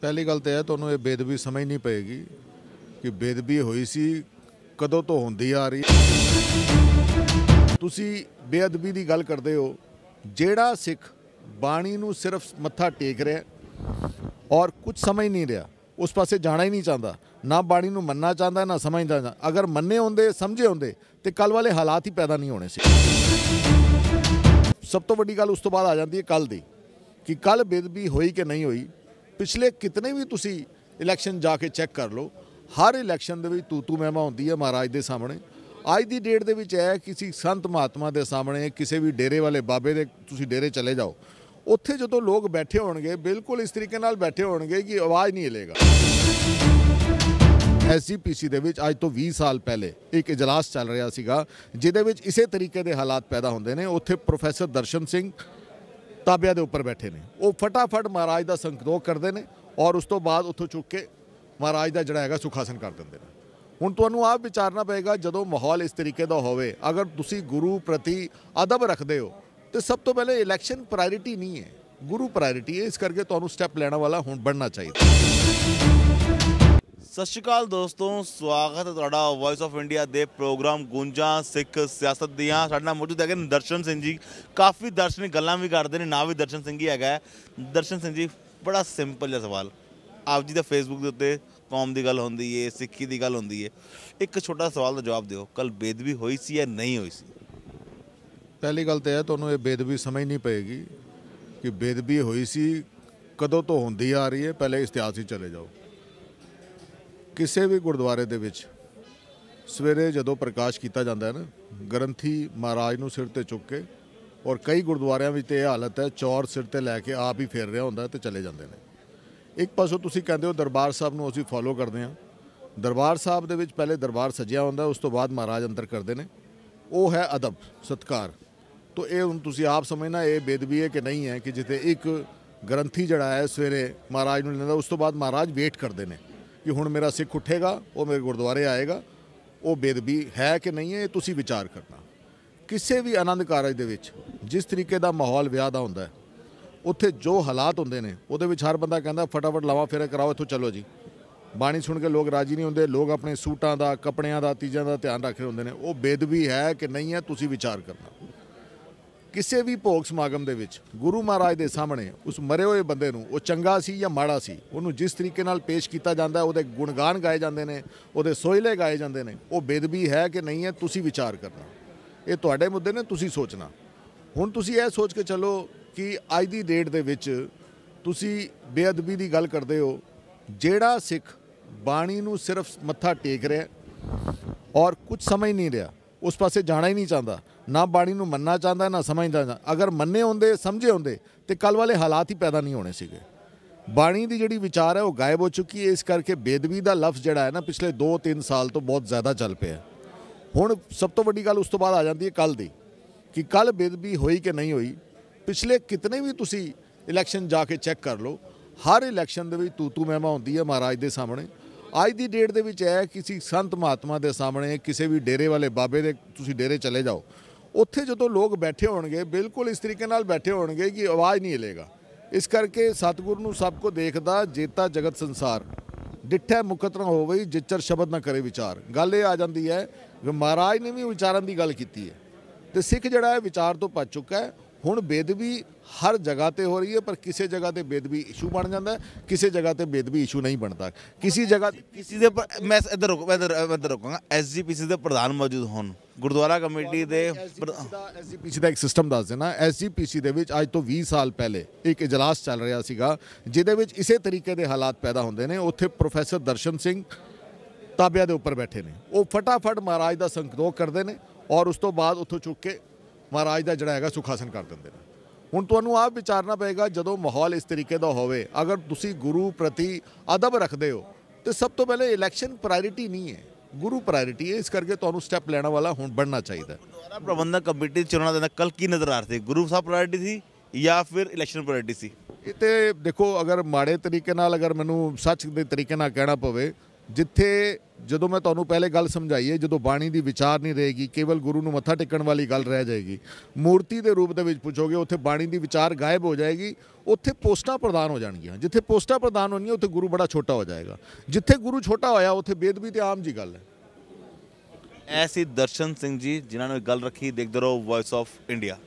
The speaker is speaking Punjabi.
ਪਹਿਲੀ ਗੱਲ ਤੇ ਹੈ ਤੁਹਾਨੂੰ ਇਹ ਬੇਦਬੀ ਸਮਝ ਨਹੀਂ ਪਏਗੀ ਕਿ ਬੇਦਬੀ ਹੋਈ ਸੀ ਕਦੋਂ ਤੋਂ ਹੁੰਦੀ ਆ ਰਹੀ ਤੁਸੀਂ ਬੇਅਦਬੀ ਦੀ ਗੱਲ ਕਰਦੇ ਹੋ ਜਿਹੜਾ ਸਿੱਖ ਬਾਣੀ ਨੂੰ ਸਿਰਫ ਮੱਥਾ ਟੇਕ ਰਿਹਾ ਔਰ ਕੁਝ ਸਮਝ ਨਹੀਂ ਰਿਹਾ ਉਸ ਪਾਸੇ ਜਾਣਾ ਹੀ ਨਹੀਂ ਚਾਹੁੰਦਾ ਨਾ ਬਾਣੀ ਨੂੰ ਮੰਨਣਾ ਚਾਹੁੰਦਾ ਨਾ ਸਮਝਦਾ ਅਗਰ ਮੰਨੇ ਹੁੰਦੇ ਸਮਝੇ ਹੁੰਦੇ ਤੇ ਕੱਲ ਵਾਲੇ ਹਾਲਾਤ ਹੀ ਪੈਦਾ ਨਹੀਂ ਹੋਣੇ ਸੀ ਸਭ ਤੋਂ ਵੱਡੀ ਗੱਲ ਉਸ ਤੋਂ ਬਾਅਦ ਆ ਜਾਂਦੀ ਹੈ ਕੱਲ ਦੀ ਕਿ ਕੱਲ ਬੇਦਬੀ ਹੋਈ ਕਿ ਨਹੀਂ ਹੋਈ ਪਿਛਲੇ ਕਿਤਨੇ ਵੀ ਤੁਸੀਂ ਇਲੈਕਸ਼ਨ ਜਾ ਕੇ ਚੈੱਕ ਕਰ ਲਓ ਹਰ ਇਲੈਕਸ਼ਨ ਦੇ ਵਿੱਚ ਤੂਤੂ ਮਹਿਮਾ ਹੁੰਦੀ ਹੈ ਮਹਾਰਾਜ ਦੇ ਸਾਹਮਣੇ ਅੱਜ ਦੀ ਡੇਟ ਦੇ ਵਿੱਚ ਹੈ ਕਿਸੇ ਸੰਤ ਮਹਾਤਮਾ ਦੇ ਸਾਹਮਣੇ ਕਿਸੇ ਵੀ ਡੇਰੇ ਵਾਲੇ ਬਾਬੇ ਦੇ ਤੁਸੀਂ ਡੇਰੇ ਚਲੇ ਜਾਓ ਉੱਥੇ ਜਦੋਂ ਲੋਕ ਬੈਠੇ ਹੋਣਗੇ ਬਿਲਕੁਲ ਇਸ ਤਰੀਕੇ ਨਾਲ ਬੈਠੇ ਹੋਣਗੇ ਕਿ ਆਵਾਜ਼ ਨਹੀਂ ਹਿਲੇਗਾ ਐਸਜੀਪੀਸੀ ਦੇ ਵਿੱਚ ਅੱਜ ਤੋਂ 20 ਸਾਲ ਪਹਿਲੇ ਇੱਕ ਇਜਲਾਸ ਚੱਲ ਰਿਹਾ ਸੀਗਾ ਜਿਹਦੇ ਵਿੱਚ ਇਸੇ ਤਰੀਕੇ ਦੇ ਹਾਲਾਤ ਪੈਦਾ ਹੁੰਦੇ ਨੇ ਉੱਥੇ ਪ੍ਰੋਫੈਸਰ ਦਰਸ਼ਨ ਸਿੰਘ ਤਾਬਿਆਂ ਦੇ ਉੱਪਰ ਬੈਠੇ ਨੇ ਉਹ ਫਟਾਫਟ ਮਹਾਰਾਜ ਦਾ ਸੰਤੋਖ ਕਰਦੇ ਨੇ ਔਰ ਉਸ ਤੋਂ ਬਾਅਦ ਉੱਥੋਂ ਚੁੱਕ ਕੇ ਮਹਾਰਾਜ ਦਾ ਜਿਹੜਾ ਹੈਗਾ ਸੁਖਾਸਨ ਕਰ ਦਿੰਦੇ ਨੇ ਹੁਣ ਤੁਹਾਨੂੰ ਆਪ ਵਿਚਾਰਨਾ ਪਏਗਾ ਜਦੋਂ ਮਾਹੌਲ ਇਸ ਤਰੀਕੇ ਦਾ ਹੋਵੇ ਅਗਰ ਤੁਸੀਂ ਗੁਰੂ ਪ੍ਰਤੀ ਅਦਬ ਰੱਖਦੇ ਹੋ ਤੇ ਸਭ ਤੋਂ ਪਹਿਲੇ ਇਲੈਕਸ਼ਨ ਪ੍ਰਾਇੋਰਟੀ ਨਹੀਂ ਹੈ ਗੁਰੂ ਪ੍ਰਾਇੋਰਟੀ ਹੈ ਇਸ ਕਰਕੇ ਤੁਹਾਨੂੰ ਸਟੈਪ ਲੈਣਾ ਵਾਲਾ ਹੁਣ ਬਣਨਾ ਚਾਹੀਦਾ ਸਤਿ ਸ਼੍ਰੀ ਅਕਾਲ ਦੋਸਤੋ ਸਵਾਗਤ ਹੈ ਤੁਹਾਡਾ ਵਾਇਸ ਆਫ ਇੰਡੀਆ ਦੇ ਪ੍ਰੋਗਰਾਮ ਗੁੰਜਾ ਸਿੱਖ ਸਿਆਸਤ ਦੀਆਂ ਸਾਡੇ ਨਾਲ ਮੌਜੂਦ ਹੈਗੇ ਦਰਸ਼ਨ ਸਿੰਘ ਜੀ ਕਾਫੀ ਦਾਰਸ਼ਨਿਕ ਗੱਲਾਂ ਵੀ ਕਰਦੇ ਨੇ ਨਾ ਵੀ ਦਰਸ਼ਨ ਸਿੰਘ ਹੀ ਹੈਗਾ ਦਰਸ਼ਨ ਸਿੰਘ ਜੀ ਬੜਾ ਸਿੰਪਲ ਜਿਹਾ ਸਵਾਲ ਆਪ ਜੀ ਦਾ ਫੇਸਬੁੱਕ ਦੇ ਉੱਤੇ ਕੌਮ ਦੀ ਗੱਲ ਹੁੰਦੀ ਏ ਸਿੱਖੀ ਦੀ ਗੱਲ ਹੁੰਦੀ ਏ ਇੱਕ ਛੋਟਾ ਸਵਾਲ ਦਾ ਜਵਾਬ ਦਿਓ ਕੱਲ ਬੇਦਬੀ ਹੋਈ ਸੀ ਜਾਂ ਨਹੀਂ ਹੋਈ ਸੀ ਪਹਿਲੀ ਗੱਲ ਤੇ ਹੈ ਤੁਹਾਨੂੰ ਇਹ ਬੇਦਬੀ ਸਮਝ ਨਹੀਂ ਪਏਗੀ ਕਿ ਬੇਦਬੀ ਹੋਈ ਸੀ ਕਦੋਂ ਤੋਂ ਹੁੰਦੀ ਆ ਰਹੀ ਹੈ ਪਹਿਲੇ ਇਤਿਹਾਸ ਹੀ ਚਲੇ ਜਾਓ ਕਿਸੇ ਵੀ ਗੁਰਦੁਆਰੇ ਦੇ ਵਿੱਚ ਸਵੇਰੇ ਜਦੋਂ ਪ੍ਰਕਾਸ਼ ਕੀਤਾ ਜਾਂਦਾ ਹੈ ਨਾ ਗ੍ਰੰਥੀ ਮਹਾਰਾਜ ਨੂੰ ਸਿਰ ਤੇ ਚੁੱਕ ਕੇ ਔਰ ਕਈ ਗੁਰਦੁਆਰਿਆਂ ਵਿੱਚ ਇਹ ਹਾਲਤ ਹੈ ਚੌਰ ਸਿਰ ਤੇ ਲੈ ਕੇ ਆਪ ਹੀ ਫੇਰ ਰਿਹਾ ਹੁੰਦਾ ਤੇ ਚਲੇ ਜਾਂਦੇ ਨੇ ਇੱਕ ਪਾਸੋਂ ਤੁਸੀਂ ਕਹਿੰਦੇ ਹੋ ਦਰਬਾਰ ਸਾਹਿਬ ਨੂੰ ਅਸੀਂ ਫੋਲੋ ਕਰਦੇ ਹਾਂ ਦਰਬਾਰ ਸਾਹਿਬ ਦੇ ਵਿੱਚ ਪਹਿਲੇ ਦਰਬਾਰ ਸਜਿਆ ਹੁੰਦਾ ਉਸ ਤੋਂ ਬਾਅਦ ਮਹਾਰਾਜ ਅੰਦਰ ਕਰਦੇ ਨੇ ਉਹ ਹੈ ਅਦਬ ਸਤਕਾਰ ਤੋਂ ਇਹ ਹੁਣ ਤੁਸੀਂ ਆਪ ਸਮਝਣਾ ਇਹ ਬੇਦਬੀ ਹੈ ਕਿ ਨਹੀਂ ਹੈ ਕਿ ਜਿੱਥੇ ਇੱਕ ਗ੍ਰੰਥੀ ਜੜਾ ਹੈ ਸਵੇਰੇ ਮਹਾਰਾਜ ਨੂੰ ਲੈਂਦਾ ਉਸ ਤੋਂ ਬਾਅਦ ਮਹਾਰਾਜ ਵੇਟ ਕਰਦੇ ਨੇ ਕਿ ਹੁਣ ਮੇਰਾ ਸਿੱਖ ਉੱਠੇਗਾ ਉਹ ਮੇਰੇ ਗੁਰਦੁਆਰੇ ਆਏਗਾ ਉਹ ਬੇਦਬੀ ਹੈ ਕਿ ਨਹੀਂ ਹੈ ਤੁਸੀਂ ਵਿਚਾਰ ਕਰਨਾ ਕਿਸੇ ਵੀ ਆਨੰਦ ਕਾਰਜ ਦੇ ਵਿੱਚ ਜਿਸ ਤਰੀਕੇ ਦਾ ਮਾਹੌਲ ਵਿਆਹ ਦਾ ਹੁੰਦਾ ਹੈ ਉੱਥੇ ਜੋ ਹਾਲਾਤ ਹੁੰਦੇ ਨੇ ਉਹਦੇ ਵਿੱਚ ਹਰ ਬੰਦਾ ਕਹਿੰਦਾ ਫਟਾਫਟ ਲਾਵਾ ਫੇਰੇ ਕਰਾਓ ਇੱਥੋਂ ਚਲੋ ਜੀ ਬਾਣੀ ਸੁਣ ਕੇ ਲੋਕ ਰਾਜੀ ਨਹੀਂ ਹੁੰਦੇ ਲੋਕ ਆਪਣੇ ਸੂਟਾਂ ਦਾ ਕੱਪੜਿਆਂ ਦਾ ਤੀਜਾਂ ਦਾ ਧਿਆਨ ਰੱਖੇ ਹੁੰਦੇ ਨੇ ਉਹ ਬੇਦਬੀ ਹੈ ਕਿ ਨਹੀਂ ਹੈ ਤੁਸੀਂ ਵਿਚਾਰ ਕਰਨਾ ਕਿਸੇ ਵੀ ਭੋਗ ਸਮਾਗਮ ਦੇ ਵਿੱਚ ਗੁਰੂ ਮਹਾਰਾਜ ਦੇ ਸਾਹਮਣੇ ਉਸ ਮਰੇ ਹੋਏ ਬੰਦੇ ਨੂੰ ਉਹ ਚੰਗਾ ਸੀ ਜਾਂ ਮਾੜਾ ਸੀ ਉਹਨੂੰ ਜਿਸ ਤਰੀਕੇ ਨਾਲ ਪੇਸ਼ ਕੀਤਾ ਜਾਂਦਾ ਉਹਦੇ ਗੁਣਗਾਨ ਗਾਏ ਜਾਂਦੇ ਨੇ ਉਹਦੇ ਸੋਇਲੇ ਗਾਏ ਜਾਂਦੇ ਨੇ ਉਹ ਬੇਦਬੀ ਹੈ ਕਿ ਨਹੀਂ ਹੈ ਤੁਸੀਂ ਵਿਚਾਰ ਕਰਨਾ ਇਹ ਤੁਹਾਡੇ ਮੁੱਦੇ ਨੇ ਤੁਸੀਂ ਸੋਚਣਾ ਹੁਣ ਤੁਸੀਂ ਇਹ ਸੋਚ ਕੇ ਚੱਲੋ ਕਿ ਅੱਜ ਦੀ ਡੇਟ ਦੇ ਵਿੱਚ ਤੁਸੀਂ ਬੇਅਦਬੀ ਦੀ ਗੱਲ ਕਰਦੇ ਹੋ ਜਿਹੜਾ ਸਿੱਖ ਬਾਣੀ ਨੂੰ ਸਿਰਫ ਮੱਥਾ ਟੇਕ ਰਿਹਾ ਔਰ ਕੁਝ ਸਮਝ ਨਹੀਂ ਰਿਹਾ ਉਸ ਪਾਸੇ ਜਾਣਾ ਹੀ ਨਹੀਂ ਚਾਹੁੰਦਾ ਨਾ ਬਾਣੀ ਨੂੰ ਮੰਨਣਾ ਚਾਹੁੰਦਾ ਨਾ ਸਮਝਦਾ ਅਗਰ ਮੰਨੇ ਹੁੰਦੇ ਸਮਝੇ ਹੁੰਦੇ ਤੇ ਕੱਲ ਵਾਲੇ ਹਾਲਾਤ ਹੀ ਪੈਦਾ ਨਹੀਂ ਹੋਣੇ ਸੀਗੇ ਬਾਣੀ ਦੀ ਜਿਹੜੀ ਵਿਚਾਰ ਹੈ ਉਹ ਗਾਇਬ ਹੋ ਚੁੱਕੀ ਹੈ ਇਸ ਕਰਕੇ ਬੇਦਬੀ ਦਾ ਲਫ਼ਜ਼ ਜਿਹੜਾ ਹੈ ਨਾ ਪਿਛਲੇ 2-3 ਸਾਲ ਤੋਂ ਬਹੁਤ ਜ਼ਿਆਦਾ ਚੱਲ ਪਿਆ ਹੁਣ ਸਭ ਤੋਂ ਵੱਡੀ ਗੱਲ ਉਸ ਤੋਂ ਬਾਅਦ ਆ ਜਾਂਦੀ ਹੈ ਕੱਲ ਦੀ ਕਿ ਕੱਲ ਬੇਦਬੀ ਹੋਈ ਕਿ ਨਹੀਂ ਹੋਈ ਪਿਛਲੇ ਕਿਤਨੇ ਵੀ ਤੁਸੀਂ ਇਲੈਕਸ਼ਨ ਜਾ ਕੇ ਚੈੱਕ ਕਰ ਲਓ ਹਰ ਇਲੈਕਸ਼ਨ ਦੇ ਵਿੱਚ ਤੂਤੂ ਮਹਿਮਾ ਹੁੰਦੀ ਹੈ ਮਹਾਰਾਜ ਦੇ ਸਾਹਮਣੇ ਅੱਜ ਦੀ ਡੇਟ ਦੇ ਵਿੱਚ ਹੈ ਕਿਸੇ ਸੰਤ ਮਹਾਤਮਾ ਦੇ ਸਾਹਮਣੇ ਕਿਸੇ ਵੀ ਡੇਰੇ ਵਾਲੇ ਬਾਬੇ ਦੇ ਤੁਸੀਂ ਡੇਰੇ ਚਲੇ ਜਾਓ ਉੱਥੇ ਜਦੋਂ ਲੋਕ ਬੈਠੇ ਹੋਣਗੇ ਬਿਲਕੁਲ ਇਸ ਤਰੀਕੇ ਨਾਲ ਬੈਠੇ ਹੋਣਗੇ ਕਿ ਆਵਾਜ਼ ਨਹੀਂ ਹਿਲੇਗਾ ਇਸ ਕਰਕੇ ਸਤਿਗੁਰ ਨੂੰ ਸਭ ਕੋ ਦੇਖਦਾ ਜੇਤਾ ਜਗਤ ਸੰਸਾਰ ਡਿੱਠਾ ਮੁਕਤ ਨਾ ਹੋਵੇ ਜਿੱਚਰ ਸ਼ਬਦ ਨਾ ਕਰੇ ਵਿਚਾਰ ਗੱਲ ਇਹ ਆ ਜਾਂਦੀ ਹੈ ਕਿ ਮਹਾਰਾਜ ਨੇ ਵੀ ਵਿਚਾਰਨ ਦੀ ਗੱਲ ਕੀਤੀ ਹੈ ਤੇ ਸਿੱਖ ਜਿਹੜਾ ਹੈ ਵਿਚਾਰ ਤੋਂ ਭੱਜ ਚੁੱਕਾ ਹੈ ਹੁਣ ਬੇਦਬੀ ਹਰ ਜਗ੍ਹਾ ਤੇ ਹੋ ਰਹੀ ਹੈ ਪਰ ਕਿਸੇ ਜਗ੍ਹਾ ਤੇ ਬੇਦਬੀ ਇਸ਼ੂ ਬਣ ਜਾਂਦਾ ਕਿਸੇ ਜਗ੍ਹਾ ਤੇ ਬੇਦਬੀ ਇਸ਼ੂ ਨਹੀਂ ਬਣਦਾ ਕਿਸੇ ਜਗ੍ਹਾ ਕਿਸੇ ਦੇ ਮੈਂ ਇੱਧਰ ਰੁਕ ਇੱਧਰ ਇੱਧਰ ਰੁਕਾਂਗਾ ਐਸਜੀਪੀਸੀ ਦੇ ਪ੍ਰਧਾਨ ਮੌਜੂਦ ਹੋਣ ਗੁਰਦੁਆਰਾ ਕਮੇਟੀ ਦੇ ਐਸਜੀਪੀਸੀ ਦਾ ਇੱਕ ਸਿਸਟਮ ਦੱਸ ਦੇਣਾ ਐਸਜੀਪੀਸੀ ਦੇ ਵਿੱਚ ਅੱਜ ਤੋਂ 20 ਸਾਲ ਪਹਿਲੇ ਇੱਕ اجلاس ਚੱਲ ਰਿਹਾ ਸੀਗਾ ਜਿਹਦੇ ਵਿੱਚ ਇਸੇ ਤਰੀਕੇ ਦੇ ਹਾਲਾਤ ਪੈਦਾ ਹੁੰਦੇ ਨੇ ਉੱਥੇ ਪ੍ਰੋਫੈਸਰ ਦਰਸ਼ਨ ਸਿੰਘ ਤਾਬਿਆ ਦੇ ਉੱਪਰ ਬੈਠੇ ਨੇ ਉਹ ਫਟਾਫਟ ਮਹਾਰਾਜ ਦਾ ਸੰਕਤੋਖ ਕਰਦੇ ਨੇ ਔਰ ਉਸ ਤੋਂ ਬਾਅਦ ਉੱਥੋਂ ਚੁੱਕ ਕੇ ਮਹਾਰਾਜ ਦਾ ਜਿਹੜਾ ਹੈਗਾ ਸੁਖਾਸਨ ਕਰ ਦਿੰਦੇ ਨੇ ਹੁਣ ਤੁਹਾਨੂੰ ਆਪ ਵਿਚਾਰਨਾ ਪਏਗਾ ਜਦੋਂ ਮਾਹੌਲ ਇਸ ਤਰੀਕੇ ਦਾ ਹੋਵੇ ਅਗਰ ਤੁਸੀਂ ਗੁਰੂ ਪ੍ਰਤੀ ਅਦਬ ਰੱਖਦੇ ਹੋ ਤੇ ਸਭ ਤੋਂ ਪਹਿਲੇ ਇਲੈਕਸ਼ਨ ਪ੍ਰਾਇੋਰਟੀ ਨਹੀਂ ਹੈ ਗੁਰੂ ਪ੍ਰਾਇੋਰਟੀ ਹੈ ਇਸ ਕਰਕੇ ਤੁਹਾਨੂੰ ਸਟੈਪ ਲੈਣ ਵਾਲਾ ਹੁਣ ਬਣਨਾ ਚਾਹੀਦਾ ਦੁਆਰਾ ਪ੍ਰਬੰਧਕ ਕਮੇਟੀ ਚੁਣਨਾ ਦਾ ਕੱਲ ਕੀ ਨਜ਼ਰ ਆ ਰਹੀ ਗੁਰੂ ਸਾਹਿਬ ਪ੍ਰਾਇੋਰਟੀ ਸੀ ਜਾਂ ਫਿਰ ਇਲੈਕਸ਼ਨ ਪ੍ਰਾਇੋਰਟੀ ਸੀ ਇਹ ਤੇ ਦੇਖੋ ਅਗਰ ਮਾੜੇ ਤਰੀਕੇ ਨਾਲ ਅਗਰ ਮੈਨੂੰ ਸੱਚ ਦੇ ਤਰੀਕੇ ਨਾਲ ਕਹਿਣਾ ਪਵੇ ਜਿੱਥੇ ਜਦੋਂ ਮੈਂ ਤੁਹਾਨੂੰ ਪਹਿਲੇ ਗੱਲ ਸਮਝਾਈ ਹੈ ਜਦੋਂ ਬਾਣੀ ਦੀ ਵਿਚਾਰ ਨਹੀਂ ਰਹੇਗੀ ਕੇਵਲ ਗੁਰੂ ਨੂੰ ਮੱਥਾ ਟੇਕਣ ਵਾਲੀ ਗੱਲ ਰਹਿ ਜਾਏਗੀ ਮੂਰਤੀ ਦੇ ਰੂਪ ਦੇ ਵਿੱਚ ਪੁੱਛੋਗੇ ਉੱਥੇ ਬਾਣੀ ਦੀ ਵਿਚਾਰ ਗਾਇਬ ਹੋ ਜਾਏਗੀ ਉੱਥੇ ਪੋਸਟਾਂ ਪ੍ਰਦਾਨ ਹੋ ਜਾਣਗੀਆਂ ਜਿੱਥੇ ਪੋਸਟਾਂ ਪ੍ਰਦਾਨ ਹੋਣੀਆਂ ਉੱਥੇ ਗੁਰੂ ਬੜਾ ਛੋਟਾ ਹੋ ਜਾਏਗਾ ਜਿੱਥੇ ਗੁਰੂ ਛੋਟਾ ਹੋਇਆ ਉੱਥੇ ਬੇਦਬੀ ਤੇ ਆਮ ਜੀ ਗੱਲ ਹੈ ਐਸੀ ਦਰਸ਼ਨ ਸਿੰਘ ਜੀ ਜਿਨ੍ਹਾਂ ਨੇ ਗੱਲ ਰੱਖੀ ਦੇਖਦੇ ਰਹੋ ਵਾਇਸ ਆਫ ਇੰਡੀਆ